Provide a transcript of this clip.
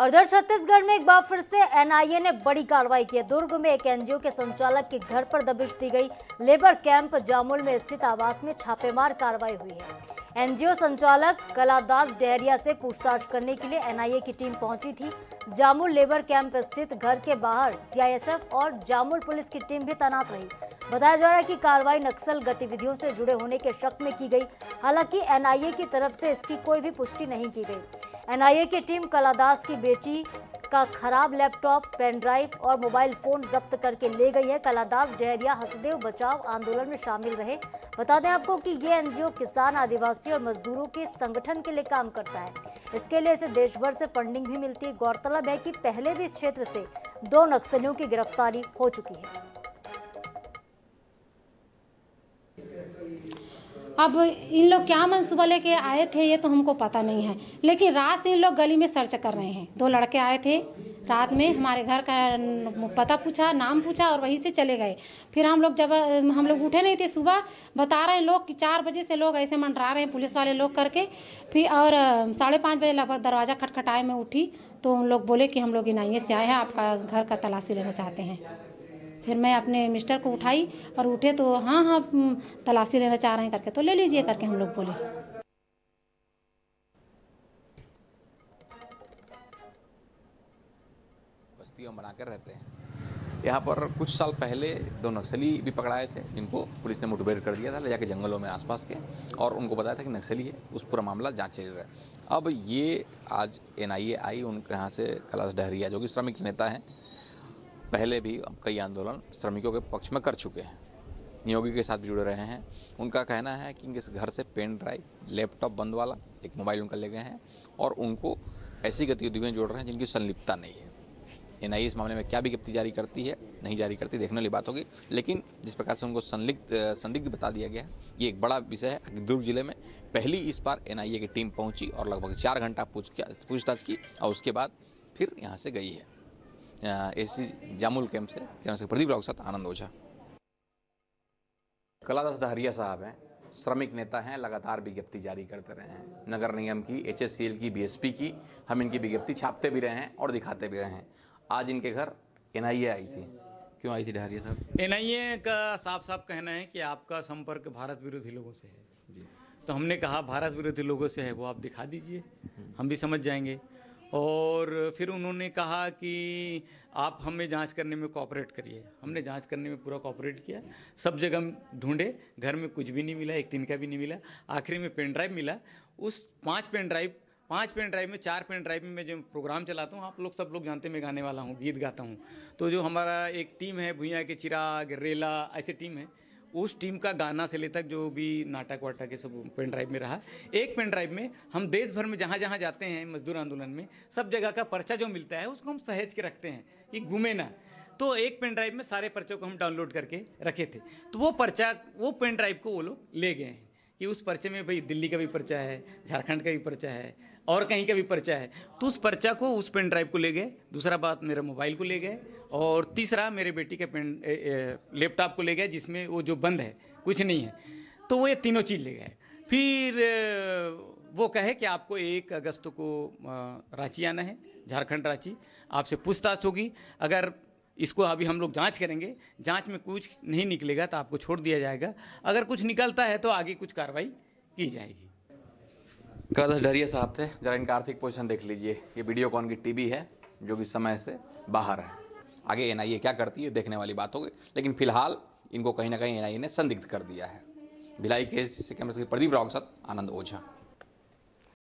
और उधर छत्तीसगढ़ में एक बार फिर से एनआईए ने बड़ी कार्रवाई की दुर्ग में एक एनजीओ के संचालक के घर पर दबिश दी गई लेबर कैंप जामुल में स्थित आवास में छापेमार कार्रवाई हुई है एनजीओ संचालक कलादास डेहरिया से पूछताछ करने के लिए एनआईए की टीम पहुंची थी जामुल लेबर कैंप स्थित घर के बाहर सीआईएसएफ और जामुल पुलिस की टीम भी तैनात रही बताया जा रहा है कि कार्रवाई नक्सल गतिविधियों से जुड़े होने के शक में की गई हालांकि एनआईए की तरफ से इसकी कोई भी पुष्टि नहीं की गई एनआईए की टीम कलादास की बेटी का खराब लैपटॉप पेन ड्राइव और मोबाइल फोन जब्त करके ले गई है कलादास डहरिया हसदेव बचाव आंदोलन में शामिल रहे बता दें आपको कि ये एनजीओ किसान आदिवासी और मजदूरों के संगठन के लिए काम करता है इसके लिए इसे देश भर से फंडिंग भी मिलती है गौरतलब है कि पहले भी इस क्षेत्र से दो नक्सलियों की गिरफ्तारी हो चुकी है अब इन लोग क्या मनसूबा लेके आए थे ये तो हमको पता नहीं है लेकिन रात से इन लोग गली में सर्च कर रहे हैं दो लड़के आए थे रात में हमारे घर का पता पूछा नाम पूछा और वहीं से चले गए फिर हम लोग जब हम लोग उठे नहीं थे सुबह बता रहे हैं लोग कि चार बजे से लोग ऐसे मंडरा रहे हैं पुलिस वाले लोग करके फिर और साढ़े पाँच बजे लगभग दरवाज़ा खटखटाए में उठी तो उन लोग बोले कि हम लोग इनाइए से आए हैं आपका घर का तलाशी लेना चाहते हैं फिर मैं अपने मिस्टर को उठाई और उठे तो हाँ हाँ तलाशी लेना चाह रहे हैं करके तो ले लीजिए करके हम लोग बोले बनाकर रहते हैं यहाँ पर कुछ साल पहले दो नक्सली भी पकड़ाए थे जिनको पुलिस ने मुठभेड़ कर दिया था ले जाके जंगलों में आसपास के और उनको बताया था कि नक्सली है उस पूरा मामला जाँच चल रहा है अब ये आज एन आई ए आई उनके यहाँ से कैलाश डहरिया जो कि श्रमिक नेता हैं पहले भी कई आंदोलन श्रमिकों के पक्ष में कर चुके हैं नियोगी के साथ भी जुड़े रहे हैं उनका कहना है कि इनके घर से पेन ड्राइव लैपटॉप बंद वाला एक मोबाइल उनका ले गए हैं और उनको ऐसी गतिविधियों में जोड़ रहे हैं जिनकी संलिप्तता नहीं है एन इस मामले में क्या विज्ञप्ति जारी करती है नहीं जारी करती देखने वाली बात होगी लेकिन जिस प्रकार से उनको संलिग्ध संदिग्ध बता दिया गया है ये एक बड़ा विषय है दुर्ग जिले में पहली इस बार एन की टीम पहुंची और लगभग चार घंटा पूछ पूछताछ की और उसके बाद फिर यहाँ से गई है एसी जामुल कैम्प से क्या से प्रदीप राव के साथ आनंद ओझा कलादास दहरिया साहब हैं श्रमिक नेता हैं लगातार विज्ञप्ति जारी करते रहे हैं नगर निगम की एच की बी की हम इनकी विज्ञप्ति छापते भी रहे हैं और दिखाते भी रहे हैं आज इनके घर एन आई थी क्यों आई थी डहरिया साहब एन का साफ साफ कहना है कि आपका संपर्क भारत विरोधी लोगों से है तो हमने कहा भारत विरोधी लोगों से है वो आप दिखा दीजिए हम्म। हम भी समझ जाएंगे और फिर उन्होंने कहा कि आप हमें जांच करने में कॉपरेट करिए हमने जांच करने में पूरा कॉपरेट किया सब जगह ढूंढे घर में कुछ भी नहीं मिला एक दिन का भी नहीं मिला आखिरी में पेन ड्राइव मिला उस पांच पेन ड्राइव पांच पेन ड्राइव में चार पेन ड्राइव में मैं जो प्रोग्राम चलाता हूँ आप लोग सब लोग जानते मैं गाने वाला हूँ गीत गाता हूँ तो जो हमारा एक टीम है भुया के चिराग रेला ऐसे टीम है उस टीम का गाना से ले तक जो भी नाटक वाटक ये सब पेन ड्राइव में रहा एक पेन ड्राइव में हम देश भर में जहाँ जहाँ जाते हैं मजदूर आंदोलन में सब जगह का पर्चा जो मिलता है उसको हम सहेज के रखते हैं कि घूमे ना तो एक पेन ड्राइव में सारे पर्चों को हम डाउनलोड करके रखे थे तो वो पर्चा वो पेन ड्राइव को वो लोग ले गए हैं कि उस पर्चे में भाई दिल्ली का भी पर्चा है झारखंड का भी पर्चा है और कहीं का भी पर्चा है तो उस पर्चा को उस पेन ड्राइव को ले गए दूसरा बात मेरे मोबाइल को ले गए और तीसरा मेरे बेटी के पेन लैपटॉप को ले गए जिसमें वो जो बंद है कुछ नहीं है तो वो ये तीनों चीज़ ले गए फिर वो कहे कि आपको एक अगस्त को रांची आना है झारखंड रांची आपसे पूछताछ होगी अगर इसको अभी हम लोग जांच करेंगे जांच में कुछ नहीं निकलेगा तो आपको छोड़ दिया जाएगा अगर कुछ निकलता है तो आगे कुछ कार्रवाई की जाएगी कृष्ण डरिया साहब थे जरा इनका आर्थिक पोजिशन देख लीजिए ये वीडियोकॉन की टीवी है जो कि समय से बाहर है आगे एन क्या करती है देखने वाली बात होगी लेकिन फिलहाल इनको कहीं ना कहीं एन ने संदिग्ध कर दिया है भिलाई केस से कैमरे प्रदीप राव के साथ आनंद ओझा